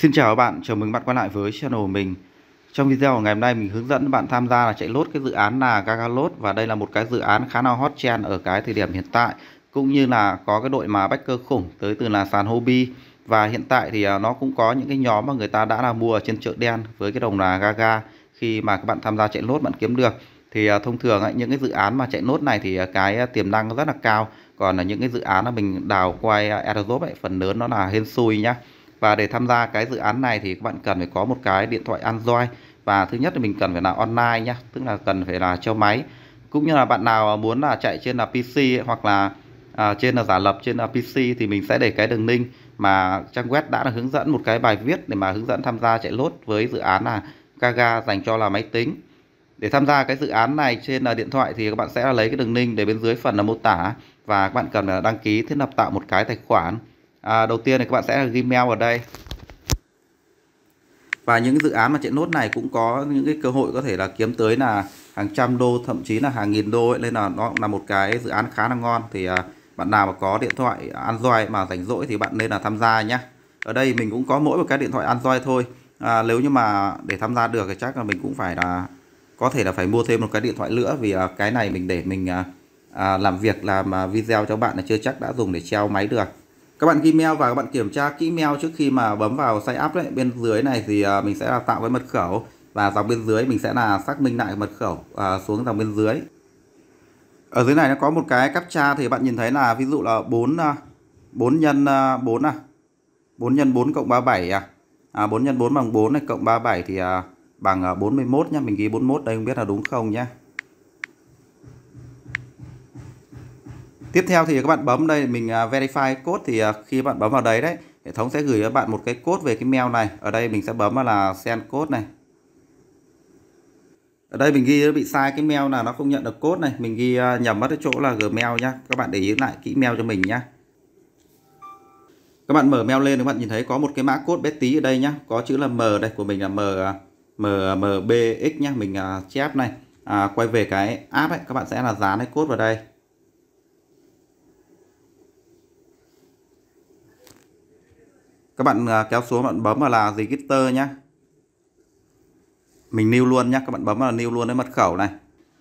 Xin chào các bạn, chào mừng bạn quay lại với channel của mình Trong video ngày hôm nay mình hướng dẫn bạn tham gia là chạy lốt cái dự án là Gagalot Và đây là một cái dự án khá là hot trend ở cái thời điểm hiện tại Cũng như là có cái đội mà backer khủng tới từ là sàn Hobi Và hiện tại thì à, nó cũng có những cái nhóm mà người ta đã là mua ở trên chợ đen với cái đồng là Gaga Khi mà các bạn tham gia chạy lốt bạn kiếm được thì à, thông thường những cái dự án mà chạy nốt này thì à, cái tiềm năng rất là cao còn là những cái dự án mà mình đào quay airdrop ấy phần lớn nó là hên xui nhá và để tham gia cái dự án này thì các bạn cần phải có một cái điện thoại Android và thứ nhất là mình cần phải là online nhé tức là cần phải là cho máy cũng như là bạn nào muốn là chạy trên là PC hoặc là à, trên là giả lập trên là PC thì mình sẽ để cái đường link mà trang web đã là hướng dẫn một cái bài viết để mà hướng dẫn tham gia chạy lốt với dự án là Kaga dành cho là máy tính để tham gia cái dự án này trên là điện thoại thì các bạn sẽ lấy cái đường link để bên dưới phần là mô tả và các bạn cần là đăng ký thiết lập tạo một cái tài khoản à, đầu tiên thì các bạn sẽ là Gmail ở đây và những dự án mà chạy nốt này cũng có những cái cơ hội có thể là kiếm tới là hàng trăm đô thậm chí là hàng nghìn đô ấy. nên là nó cũng là một cái dự án khá là ngon thì à, bạn nào mà có điện thoại Android mà rảnh rỗi thì bạn nên là tham gia nhé ở đây mình cũng có mỗi một cái điện thoại Android thôi à, nếu như mà để tham gia được thì chắc là mình cũng phải là có thể là phải mua thêm một cái điện thoại nữa vì à, cái này mình để mình à, à làm việc làm à, video cho bạn là chưa chắc đã dùng để treo máy được các bạn ghi mail và các bạn kiểm tra kỹ mail trước khi mà bấm vào sign up đấy bên dưới này thì à, mình sẽ là tạo cái mật khẩu và dòng bên dưới mình sẽ là xác minh lại mật khẩu à, xuống dòng bên dưới ở dưới này nó có một cái captcha thì bạn nhìn thấy là ví dụ là 4 4 à, nhân 4 à 4 à, nhân 4 cộng 37 à, à 4 nhân 4 bằng 4 này cộng 37 thì à, bằng 41 nhá mình ghi 41 đây không biết là đúng không nhé tiếp theo thì các bạn bấm đây mình à, verify code thì à, khi bạn bấm vào đấy đấy hệ thống sẽ gửi cho bạn một cái code về cái mail này ở đây mình sẽ bấm vào là send code này ở đây mình ghi bị sai cái mail là nó không nhận được code này mình ghi à, nhầm mất cái chỗ là gmail nhá các bạn để ý lại kỹ mail cho mình nhá các bạn mở mail lên các bạn nhìn thấy có một cái mã code bé tí ở đây nhá có chữ là m đây của mình là m m mbx nhá mình chép này à, quay về cái app ấy các bạn sẽ là dán cái code vào đây các bạn à, kéo xuống bạn bấm vào là register nhé mình lưu luôn nhé các bạn bấm vào là lưu luôn cái mật khẩu này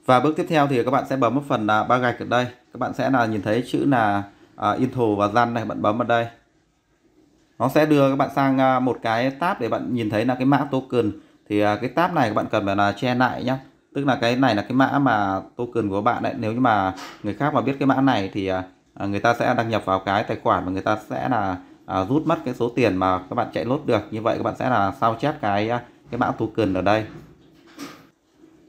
và bước tiếp theo thì các bạn sẽ bấm vào phần là ba gạch ở đây các bạn sẽ là nhìn thấy chữ là à, intro và run này bạn bấm vào đây nó sẽ đưa các bạn sang à, một cái tab để bạn nhìn thấy là cái mã token thì à, cái tab này các bạn cần phải là che lại nhá tức là cái này là cái mã mà token của bạn đấy nếu như mà người khác mà biết cái mã này thì người ta sẽ đăng nhập vào cái tài khoản và người ta sẽ là à, rút mất cái số tiền mà các bạn chạy lốt được như vậy các bạn sẽ là sao chép cái ờ, cái mã token ở đây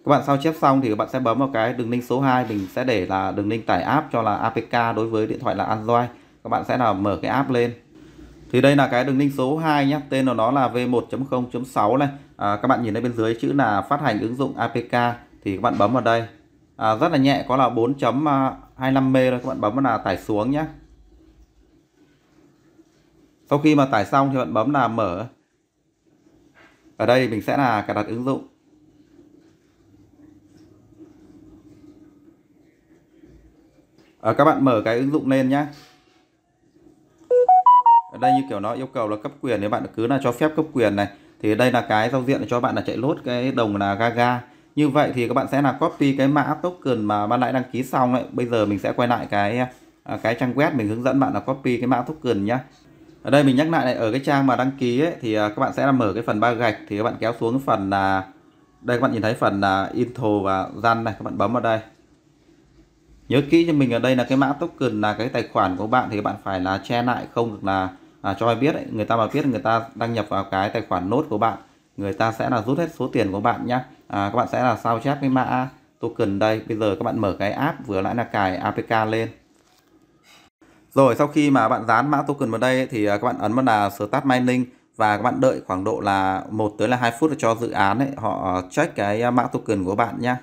các bạn sao chép xong thì các bạn sẽ bấm vào cái đường link số 2 mình sẽ để là đường link tải app cho là APK đối với điện thoại là Android các bạn sẽ là mở cái app lên thì đây là cái đường link số 2 nhé tên của nó là V1.0.6 này à, các bạn nhìn thấy bên dưới chữ là phát hành ứng dụng APK thì các bạn bấm vào đây à, rất là nhẹ có là 4.25 m rồi các bạn bấm vào là tải xuống nhé sau khi mà tải xong thì bạn bấm là mở ở đây mình sẽ là cài đặt ứng dụng ở ờ, các bạn mở cái ứng dụng lên nhé ở đây như kiểu nó yêu cầu là cấp quyền nếu bạn cứ là cho phép cấp quyền này thì đây là cái giao diện để cho bạn là chạy lốt cái đồng là Gaga như vậy thì các bạn sẽ là copy cái mã token mà ban nãy đăng ký xong đấy bây giờ mình sẽ quay lại cái à, cái trang web mình hướng dẫn bạn là copy cái mã token nhá ở đây mình nhắc lại này ở cái trang mà đăng ký ấy, thì à, các bạn sẽ là mở cái phần ba gạch thì các bạn kéo xuống cái phần là đây các bạn nhìn thấy phần là intro và gian này các bạn bấm vào đây nhớ kỹ cho mình ở đây là cái mã token là cái tài khoản của bạn thì các bạn phải là che lại không được là à, cho ai biết ấy. người ta mà biết người ta đăng nhập vào cái tài khoản nốt của bạn người ta sẽ là rút hết số tiền của bạn nhé à, các bạn sẽ là sao chép cái mã token đây bây giờ các bạn mở cái app vừa nãy là cài apk lên rồi sau khi mà bạn dán mã token vào đây thì à, các bạn ấn vào là Start Mining và các bạn đợi khoảng độ là 1 tới là 2 phút để cho dự án ấy, họ check cái à, mã token của bạn nhé.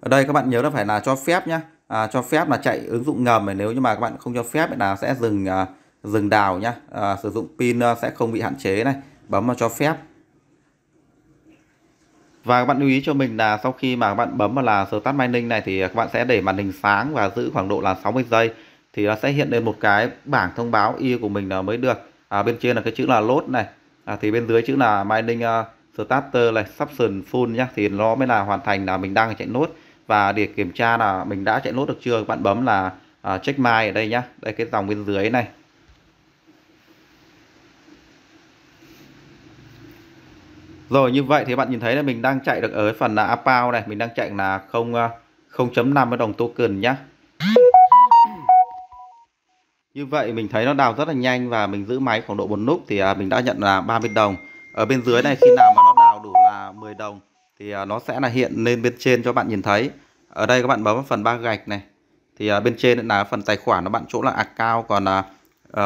Ở đây các bạn nhớ là phải là cho phép nhé, à, cho phép là chạy ứng dụng ngầm này nếu như mà các bạn không cho phép là sẽ dừng à, dừng đào nhá, à, sử dụng pin à, sẽ không bị hạn chế này, bấm vào cho phép. Và các bạn lưu ý cho mình là sau khi mà các bạn bấm vào là Start Mining này thì các bạn sẽ để màn hình sáng và giữ khoảng độ là 60 giây thì nó sẽ hiện lên một cái bảng thông báo yêu của mình là mới được. À, bên trên là cái chữ là lốt này. À, thì bên dưới chữ là mining uh, starter này, subscription full nhá thì nó mới là hoàn thành là mình đang chạy nốt và để kiểm tra là mình đã chạy nốt được chưa các bạn bấm là uh, check my ở đây nhá. Đây cái dòng bên dưới này Rồi như vậy thì bạn nhìn thấy là mình đang chạy được ở phần là apao này, mình đang chạy là 0 0.5 ờ, đồng token nhá. Như vậy mình thấy nó đào rất là nhanh và mình giữ máy khoảng độ một nút thì ờ, mình đã nhận là 30 đồng. Ở bên dưới này khi nào mà nó đào đủ là 10 đồng thì ờ, nó sẽ là hiện lên bên trên cho bạn nhìn thấy. Ở đây các bạn bấm vào phần ba gạch này. Thì bên trên là phần tài khoản nó bạn chỗ là account còn là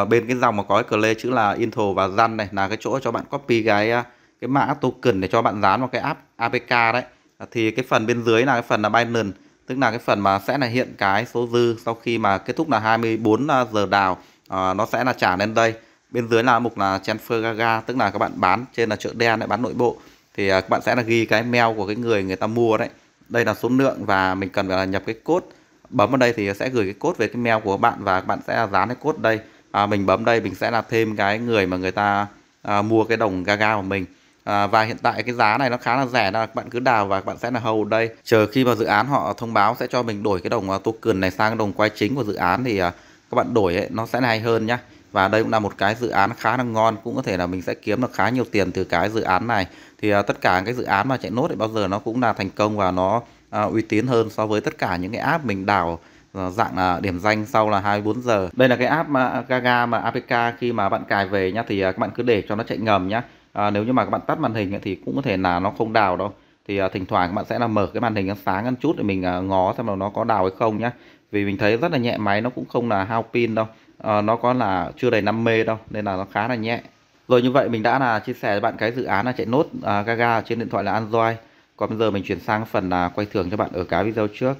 bên cái dòng mà có cái play chữ là intro và run này là cái chỗ cho bạn copy cái cái mã token để cho bạn dán vào cái app APK đấy thì cái phần bên dưới là cái phần là Binance tức là cái phần mà sẽ là hiện cái số dư sau khi mà kết thúc là 24 à, giờ đào à, nó sẽ là trả lên đây bên dưới là mục là transfer gaga tức là các bạn bán trên là chợ đen lại bán nội bộ thì à, các bạn sẽ là ghi cái mail của cái người người ta mua đấy đây là số lượng và mình cần phải là nhập cái cốt bấm vào đây thì sẽ gửi cái cốt về cái mail của bạn và các bạn sẽ là dán cái cốt đây à, mình bấm đây mình sẽ là thêm cái người mà người ta à, mua cái đồng gaga của mình à, và hiện tại cái giá này nó khá là rẻ là các bạn cứ đào và các bạn sẽ là hầu đây chờ khi mà dự án họ thông báo sẽ cho mình đổi cái đồng à, token này sang cái đồng quay chính của dự án thì à, các bạn đổi ấy, nó sẽ hay hơn nhá và đây cũng là một cái dự án khá là ngon cũng có thể là mình sẽ kiếm được khá nhiều tiền từ cái dự án này thì à, tất cả cái dự án mà chạy nốt thì bao giờ nó cũng là thành công và nó à, uy tín hơn so với tất cả những cái app mình đào à, dạng là điểm danh sau là 24 giờ. Đây là cái app mà Gaga mà APK khi mà bạn cài về nhá thì à, các bạn cứ để cho nó chạy ngầm nhá à, nếu như mà các bạn tắt màn hình thì cũng có thể là nó không đào đâu thì à, thỉnh thoảng các bạn sẽ là mở cái màn hình sáng ăn chút để mình à, ngó xem là nó có đào hay không nhá vì mình thấy rất là nhẹ máy nó cũng không là hao pin đâu à, nó có là chưa đầy 5 mê đâu nên là nó khá là nhẹ rồi như vậy mình đã là chia sẻ với bạn cái dự án là chạy nốt à, Gaga trên điện thoại là Android còn bây giờ mình chuyển sang phần là quay thưởng cho bạn ở cái video trước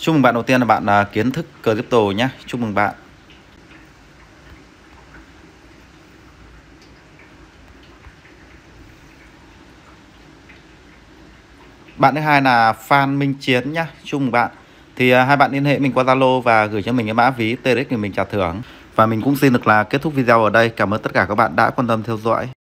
Chúc mừng bạn đầu tiên là bạn à, kiến thức Crypto nhé Chúc mừng bạn bạn thứ hai là Phan Minh Chiến nhá chung bạn thì à, hai bạn liên hệ mình qua Zalo và gửi cho mình cái mã ví TRX thì mình trả thưởng và mình cũng xin được là kết thúc video ở đây cảm ơn tất cả các bạn đã quan tâm theo dõi